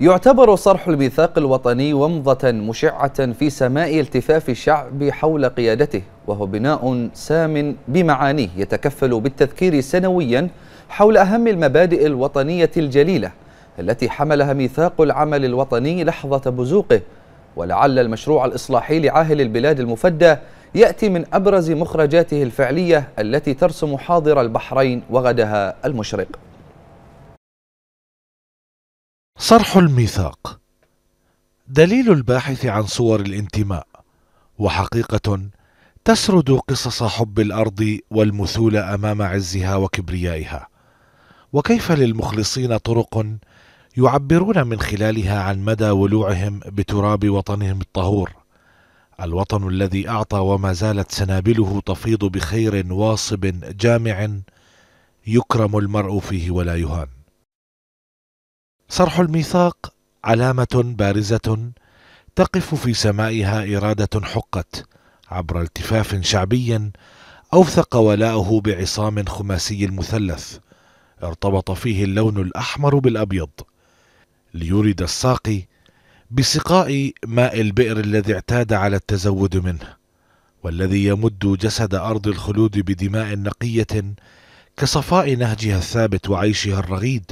يعتبر صرح الميثاق الوطني ومضة مشعة في سماء التفاف الشعب حول قيادته وهو بناء سام بمعانيه يتكفل بالتذكير سنويا حول أهم المبادئ الوطنية الجليلة التي حملها ميثاق العمل الوطني لحظة بزوقه ولعل المشروع الإصلاحي لعاهل البلاد المفدى يأتي من أبرز مخرجاته الفعلية التي ترسم حاضر البحرين وغدها المشرق صرح الميثاق دليل الباحث عن صور الانتماء وحقيقة تسرد قصص حب الأرض والمثول أمام عزها وكبريائها وكيف للمخلصين طرق يعبرون من خلالها عن مدى ولوعهم بتراب وطنهم الطهور الوطن الذي أعطى وما زالت سنابله تفيض بخير واصب جامع يكرم المرء فيه ولا يهان صرح الميثاق علامة بارزة تقف في سمائها إرادة حقت عبر التفاف شعبي أوثق ولاؤه بعصام خماسي مثلث ارتبط فيه اللون الأحمر بالأبيض ليرد الساقي بسقاء ماء البئر الذي اعتاد على التزود منه والذي يمد جسد أرض الخلود بدماء نقية كصفاء نهجها الثابت وعيشها الرغيد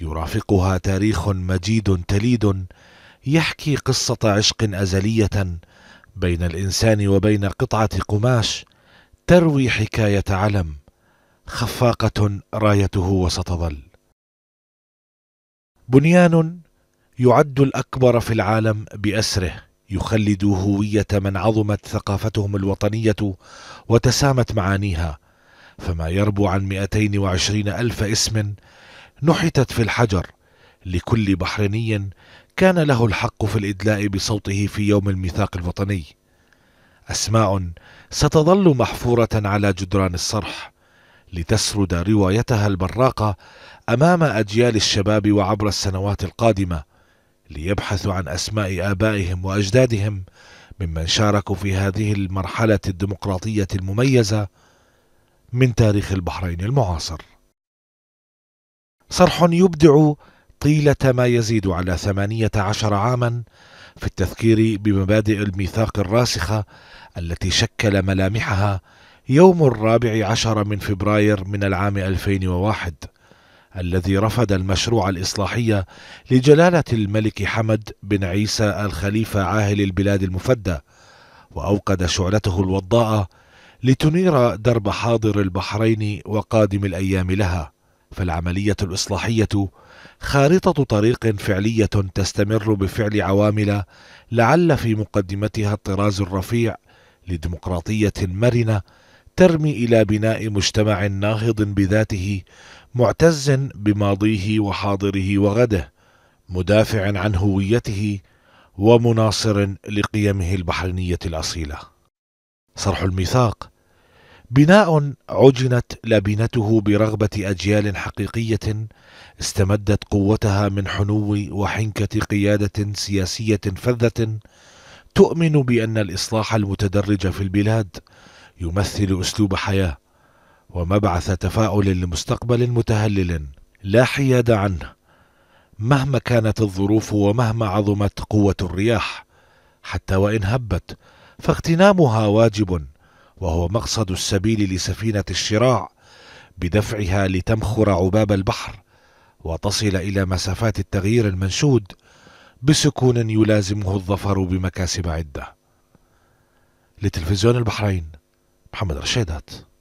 يرافقها تاريخ مجيد تليد يحكي قصة عشق أزلية بين الإنسان وبين قطعة قماش تروي حكاية علم خفاقة رايته وستظل. بنيان يعد الأكبر في العالم بأسره يخلد هوية من عظمت ثقافتهم الوطنية وتسامت معانيها فما يربو عن 220 ألف اسم نحتت في الحجر لكل بحريني كان له الحق في الادلاء بصوته في يوم الميثاق الوطني اسماء ستظل محفوره على جدران الصرح لتسرد روايتها البراقه امام اجيال الشباب وعبر السنوات القادمه ليبحثوا عن اسماء ابائهم واجدادهم ممن شاركوا في هذه المرحله الديمقراطيه المميزه من تاريخ البحرين المعاصر صرح يبدع طيلة ما يزيد على ثمانية عشر عاما في التذكير بمبادئ الميثاق الراسخة التي شكل ملامحها يوم الرابع عشر من فبراير من العام 2001 الذي رفض المشروع الإصلاحي لجلالة الملك حمد بن عيسى الخليفة عاهل البلاد المفدى وأوقد شعلته الوضاءة لتنير درب حاضر البحرين وقادم الأيام لها فالعملية الإصلاحية خارطة طريق فعلية تستمر بفعل عوامل لعل في مقدمتها الطراز الرفيع لديمقراطية مرنة ترمي إلى بناء مجتمع ناهض بذاته معتز بماضيه وحاضره وغده مدافع عن هويته ومناصر لقيمه البحرينية الأصيلة. صرح الميثاق بناء عجنت لبنته برغبة أجيال حقيقية استمدت قوتها من حنو وحنكة قيادة سياسية فذة تؤمن بأن الإصلاح المتدرج في البلاد يمثل أسلوب حياة ومبعث تفاؤل لمستقبل متهلل لا حياد عنه مهما كانت الظروف ومهما عظمت قوة الرياح حتى وإن هبت فاغتنامها واجب وهو مقصد السبيل لسفينة الشراع بدفعها لتمخر عباب البحر وتصل إلى مسافات التغيير المنشود بسكون يلازمه الظفر بمكاسب عدة لتلفزيون البحرين محمد رشيدات